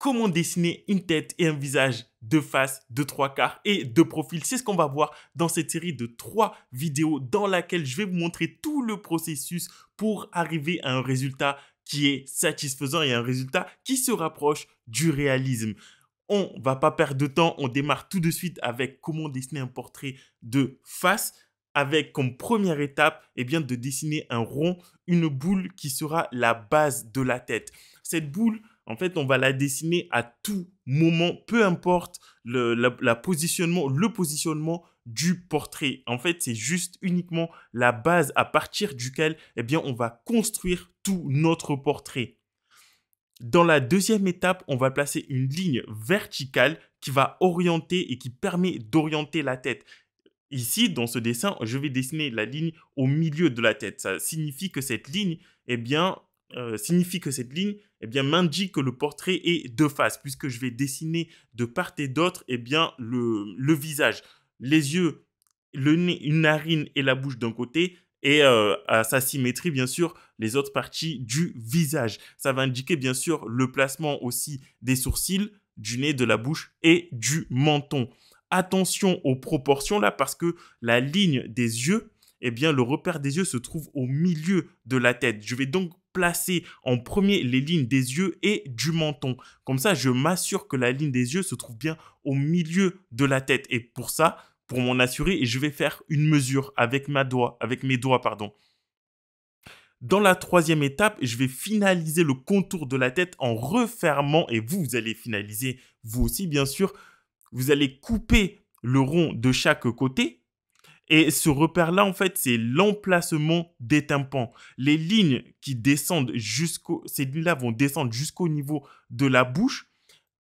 comment dessiner une tête et un visage de face, de trois quarts et de profil. C'est ce qu'on va voir dans cette série de trois vidéos dans laquelle je vais vous montrer tout le processus pour arriver à un résultat qui est satisfaisant et un résultat qui se rapproche du réalisme. On va pas perdre de temps, on démarre tout de suite avec comment dessiner un portrait de face avec comme première étape eh bien, de dessiner un rond, une boule qui sera la base de la tête. Cette boule, en fait, on va la dessiner à tout moment, peu importe le, la, positionnement, le positionnement du portrait. En fait, c'est juste uniquement la base à partir duquel, eh bien, on va construire tout notre portrait. Dans la deuxième étape, on va placer une ligne verticale qui va orienter et qui permet d'orienter la tête. Ici, dans ce dessin, je vais dessiner la ligne au milieu de la tête. Ça signifie que cette ligne, eh bien, euh, signifie que cette ligne eh bien, m'indique que le portrait est de face, puisque je vais dessiner de part et d'autre eh bien, le, visage, les yeux, le nez, une narine et la bouche d'un côté, et euh, à sa symétrie, bien sûr, les autres parties du visage. Ça va indiquer, bien sûr, le placement aussi des sourcils, du nez, de la bouche et du menton. Attention aux proportions là, parce que la ligne des yeux eh bien le repère des yeux se trouve au milieu de la tête. Je vais donc placer en premier les lignes des yeux et du menton. Comme ça, je m'assure que la ligne des yeux se trouve bien au milieu de la tête. Et pour ça, pour m'en assurer, je vais faire une mesure avec, ma doigt, avec mes doigts. Pardon. Dans la troisième étape, je vais finaliser le contour de la tête en refermant, et vous, vous allez finaliser, vous aussi bien sûr, vous allez couper le rond de chaque côté et ce repère-là, en fait, c'est l'emplacement des tympans. Les lignes qui descendent jusqu'au, ces lignes-là vont descendre jusqu'au niveau de la bouche.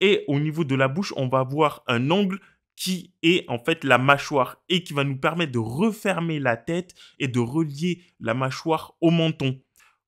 Et au niveau de la bouche, on va avoir un angle qui est en fait la mâchoire et qui va nous permettre de refermer la tête et de relier la mâchoire au menton.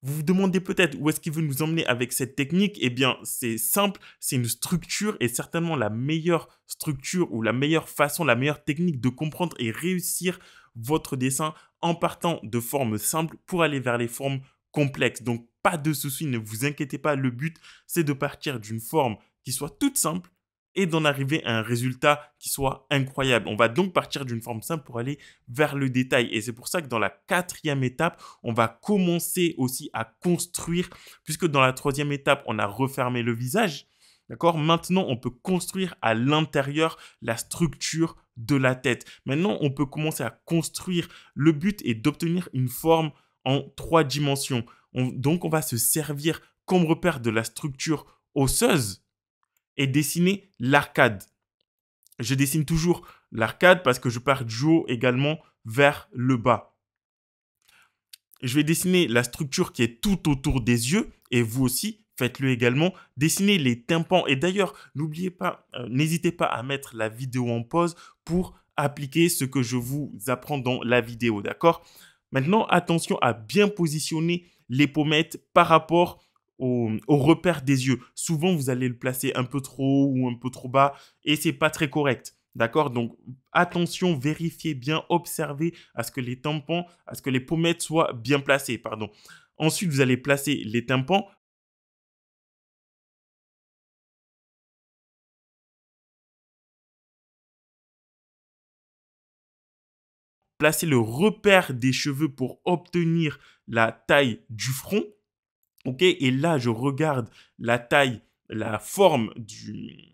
Vous vous demandez peut-être où est-ce qu'il veut nous emmener avec cette technique Eh bien, c'est simple, c'est une structure et certainement la meilleure structure ou la meilleure façon, la meilleure technique de comprendre et réussir votre dessin en partant de formes simples pour aller vers les formes complexes. Donc, pas de soucis, ne vous inquiétez pas, le but, c'est de partir d'une forme qui soit toute simple et d'en arriver à un résultat qui soit incroyable. On va donc partir d'une forme simple pour aller vers le détail. Et c'est pour ça que dans la quatrième étape, on va commencer aussi à construire, puisque dans la troisième étape, on a refermé le visage. D'accord Maintenant, on peut construire à l'intérieur la structure de la tête. Maintenant, on peut commencer à construire. Le but est d'obtenir une forme en trois dimensions. donc, on va se servir comme repère de la structure osseuse et dessiner l'arcade. Je dessine toujours l'arcade parce que je pars du haut également vers le bas. Je vais dessiner la structure qui est tout autour des yeux et vous aussi, faites-le également. Dessinez les tympans et d'ailleurs, n'oubliez pas, euh, n'hésitez pas à mettre la vidéo en pause pour appliquer ce que je vous apprends dans la vidéo, d'accord Maintenant, attention à bien positionner les pommettes par rapport au, repère des yeux. Souvent, vous allez le placer un peu trop haut ou un peu trop bas et c'est pas très correct. D'accord Donc, attention, vérifiez bien, observez à ce que les tampons, à ce que les pommettes soient bien placées, pardon. Ensuite, vous allez placer les tympans Placez le repère des cheveux pour obtenir la taille du front. Ok, et là, je regarde la taille, la forme du,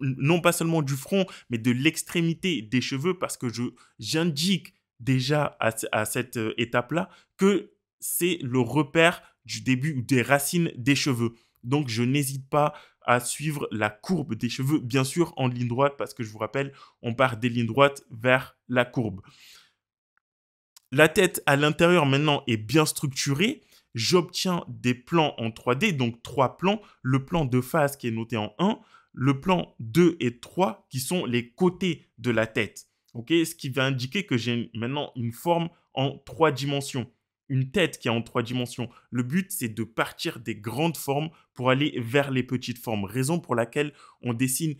non pas seulement du front, mais de l'extrémité des cheveux, parce que je j'indique déjà à, à cette euh, étape-là que c'est le repère du début ou des racines des cheveux. Donc, je n'hésite pas à suivre la courbe des cheveux, bien sûr en ligne droite, parce que je vous rappelle, on part des lignes droites vers la courbe. La tête à l'intérieur maintenant est bien structurée j'obtiens des plans en 3D, donc trois plans, le plan de face qui est noté en 1, le plan 2 et 3 qui sont les côtés de la tête. Ok Ce qui va indiquer que j'ai maintenant une forme en trois dimensions, une tête qui est en trois dimensions. Le but, c'est de partir des grandes formes pour aller vers les petites formes, raison pour laquelle on dessine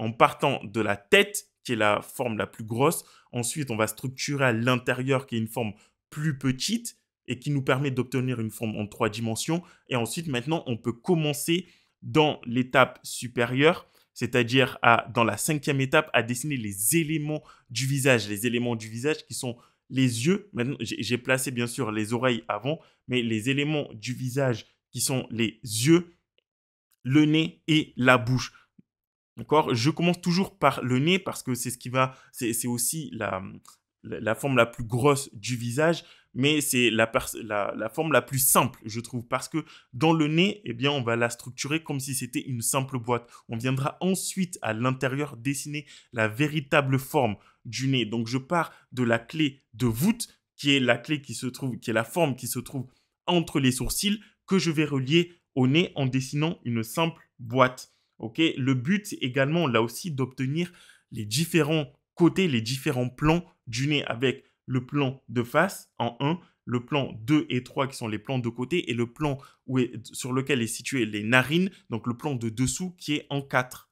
en partant de la tête, qui est la forme la plus grosse. Ensuite, on va structurer à l'intérieur, qui est une forme plus petite et qui nous permet d'obtenir une forme en trois dimensions. Et ensuite, maintenant, on peut commencer dans l'étape supérieure, c'est-à-dire à, dans la cinquième étape, à dessiner les éléments du visage, les éléments du visage qui sont les yeux. Maintenant, j'ai placé bien sûr les oreilles avant, mais les éléments du visage qui sont les yeux, le nez et la bouche. D'accord Je commence toujours par le nez parce que c'est ce qui va, c'est aussi la, la forme la plus grosse du visage, mais c'est la, forme la plus simple, je trouve, parce que dans le nez, eh bien, on va la structurer comme si c'était une simple boîte. On viendra ensuite à l'intérieur dessiner la véritable forme du nez. Donc, je pars de la clé de voûte, qui est la clé qui se trouve, qui est la forme qui se trouve entre les sourcils, que je vais relier au nez en dessinant une simple boîte. le but également là aussi d'obtenir les différents côtés, les différents plans du nez avec le plan de face en 1, le plan 2 et 3 qui sont les plans de côté et le plan où sur lequel est situé les narines, donc le plan de dessous qui est en 4.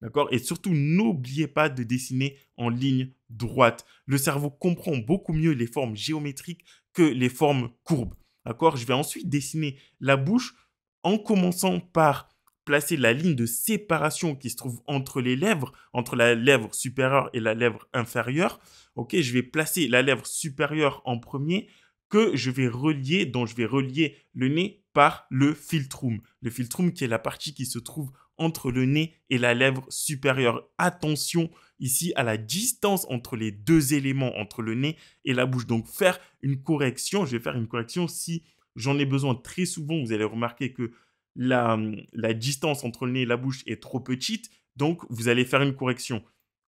D'accord Et surtout, n'oubliez pas de dessiner en ligne droite. Le cerveau comprend beaucoup mieux les formes géométriques que les formes courbes. D'accord Je vais ensuite dessiner la bouche en commençant par placer la ligne de séparation qui se trouve entre les lèvres, entre la lèvre supérieure et la lèvre inférieure. Ok, je vais placer la lèvre supérieure en premier que je vais relier, dont je vais relier le nez par le filtrum Le filtrum qui est la partie qui se trouve entre le nez et la lèvre supérieure. Attention ici à la distance entre les deux éléments, entre le nez et la bouche. Donc faire une correction, je vais faire une correction si j'en ai besoin très souvent. Vous allez remarquer que Mmh, la, distance entre le nez et la bouche est trop petite, donc vous allez faire une correction.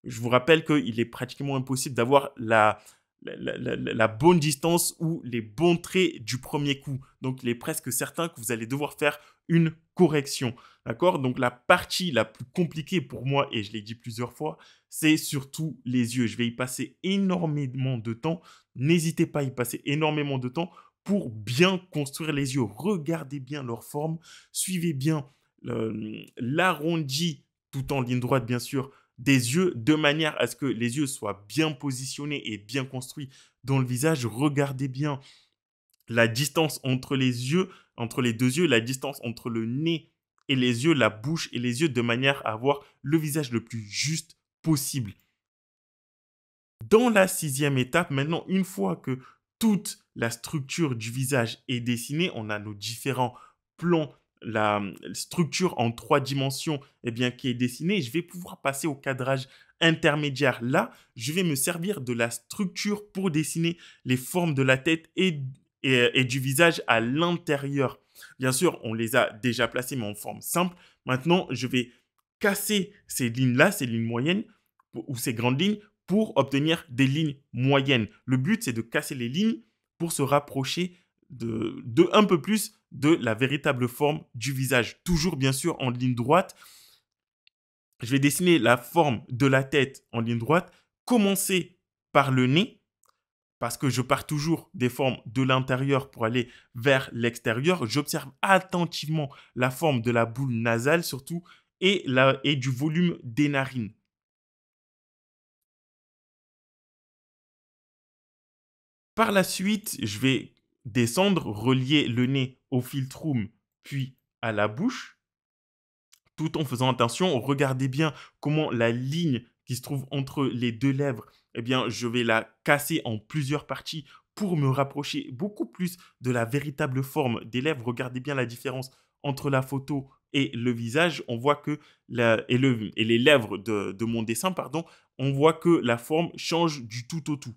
Je vous rappelle qu'il est pratiquement impossible d'avoir la, la, bonne distance ou les bons traits du premier coup. Donc il est presque certain que vous allez devoir faire une correction. D'accord Donc la partie la plus compliquée pour moi, et je l'ai dit plusieurs fois, c'est surtout les yeux. Je vais y passer énormément de temps. N'hésitez pas à y passer énormément de temps pour bien construire les yeux. Regardez bien leur forme, suivez bien l'arrondi tout en ligne droite, bien sûr, des yeux, de manière à ce que les yeux soient bien positionnés et bien construits dans le visage. Regardez bien la distance entre les yeux, entre les deux yeux, la distance entre le nez et les yeux, la bouche et les yeux, de manière à avoir le visage le plus juste possible. Dans la sixième étape, maintenant, une fois que toute la structure du visage est dessinée. On a nos différents plans, la hum, structure en trois dimensions et eh bien, qui est dessinée. Je vais pouvoir passer au cadrage intermédiaire. Là, je vais me servir de la structure pour dessiner les formes de la tête et, et, euh, du visage à l'intérieur. Bien sûr, on les a déjà placées, mais en forme simple. Maintenant, je vais casser ces lignes-là, ces lignes moyennes ou ces grandes lignes, pour obtenir des lignes moyennes. Le but, c'est de casser les lignes pour se rapprocher de, un peu plus de la véritable forme du visage. Toujours, bien sûr, en ligne droite. Je vais dessiner la forme de la tête en ligne droite. Commencer par le nez, parce que je pars toujours des formes de l'intérieur pour aller vers l'extérieur. J'observe attentivement la forme de la boule nasale, surtout, et du volume des narines. Par la suite, je vais descendre, relier le nez au filtrum, puis à la bouche, tout en faisant attention. Regardez bien comment la ligne qui se trouve entre les deux lèvres, eh bien, je vais la casser en plusieurs parties pour me rapprocher beaucoup plus de la véritable forme des lèvres. Regardez bien la différence entre la photo et le visage. On voit que les lèvres de, de mon dessin, pardon, on voit que la forme change du tout au tout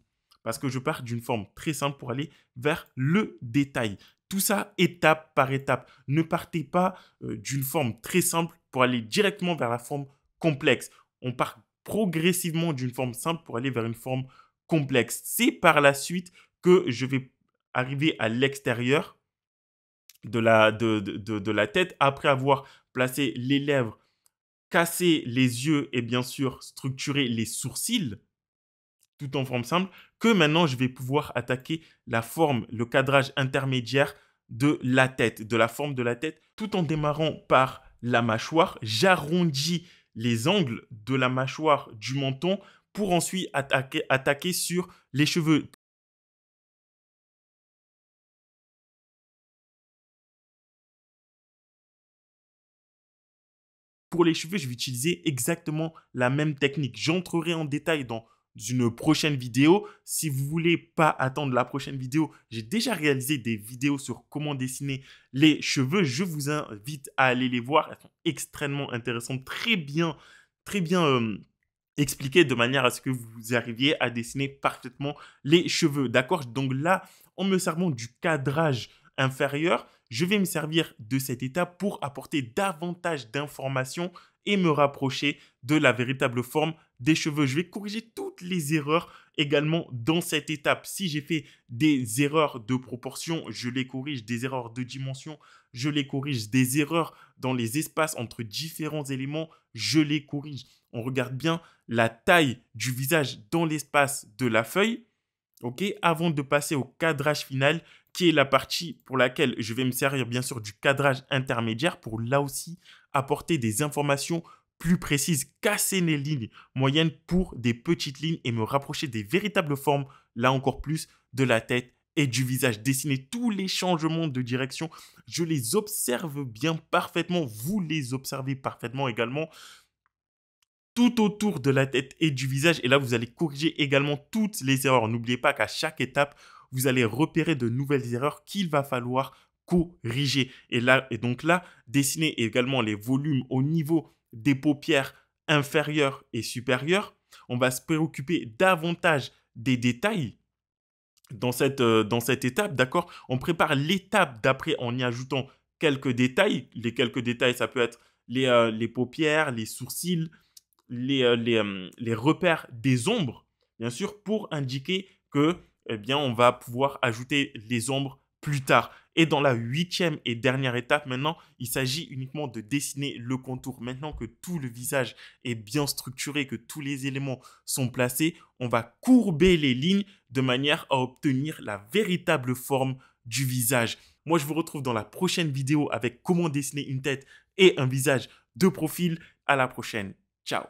parce que je pars d'une forme très simple pour aller vers le détail. Tout ça étape par étape. Ne partez pas euh, d'une forme très simple pour aller directement vers la forme complexe. On part progressivement d'une forme simple pour aller vers une forme complexe. C'est par la suite que je vais arriver à l'extérieur de la, de la tête après avoir placé les lèvres, cassé les yeux et bien sûr structuré les sourcils tout en forme simple, que maintenant je vais pouvoir attaquer la forme, le cadrage intermédiaire de la tête, de la forme de la tête, tout en démarrant par la mâchoire. J'arrondis les angles de la mâchoire du menton pour ensuite attaquer, attaquer sur les cheveux. Pour les cheveux, je vais utiliser exactement la même technique. J'entrerai en détail dans d'une prochaine vidéo. Si vous voulez pas attendre la prochaine vidéo, j'ai déjà réalisé des vidéos sur comment dessiner les cheveux. Je vous invite à aller les voir. Elles sont extrêmement intéressantes, très bien, très bien. Euh, expliquées de manière à ce que vous arriviez à dessiner parfaitement les cheveux, d'accord Donc là, en me servant du cadrage inférieur, je vais me servir de cette étape pour apporter davantage d'informations et me rapprocher de la véritable forme des cheveux. Je vais corriger toutes les erreurs également dans cette étape. Si j'ai fait des erreurs de proportion, je les corrige, des erreurs de dimension, je les corrige, des erreurs dans les espaces entre différents éléments, je les corrige. On regarde bien la taille du visage dans l'espace de la feuille, ok, avant de passer au cadrage final, qui est la partie pour laquelle je vais me servir bien sûr du cadrage intermédiaire pour là aussi apporter des informations plus précises, casser les lignes moyennes pour des petites lignes et me rapprocher des véritables formes, là encore plus, de la tête et du visage. Dessiner tous les changements de direction, je les observe bien parfaitement, vous les observez parfaitement également tout autour de la tête et du visage. Et là, vous allez corriger également toutes les erreurs. N'oubliez pas qu'à chaque étape, vous allez repérer de nouvelles erreurs qu'il va falloir corriger. Et, là, et donc là, dessiner également les volumes au niveau des paupières inférieures et supérieures. On va se préoccuper davantage des détails dans cette, euh, dans cette étape, d'accord On prépare l'étape d'après en y ajoutant quelques détails. Les quelques détails, ça peut être les, euh, paupières, les sourcils, euh, les, repères des ombres, bien sûr, pour indiquer que, eh bien, on va pouvoir ajouter les ombres plus tard. Et dans la huitième et dernière étape, maintenant, il s'agit uniquement de dessiner le contour. Maintenant que tout le visage est bien structuré, que tous les éléments sont placés, on va courber les lignes de manière à obtenir la véritable forme du visage. Moi, je vous retrouve dans la prochaine vidéo avec comment dessiner une tête et un visage de profil. À la prochaine. Ciao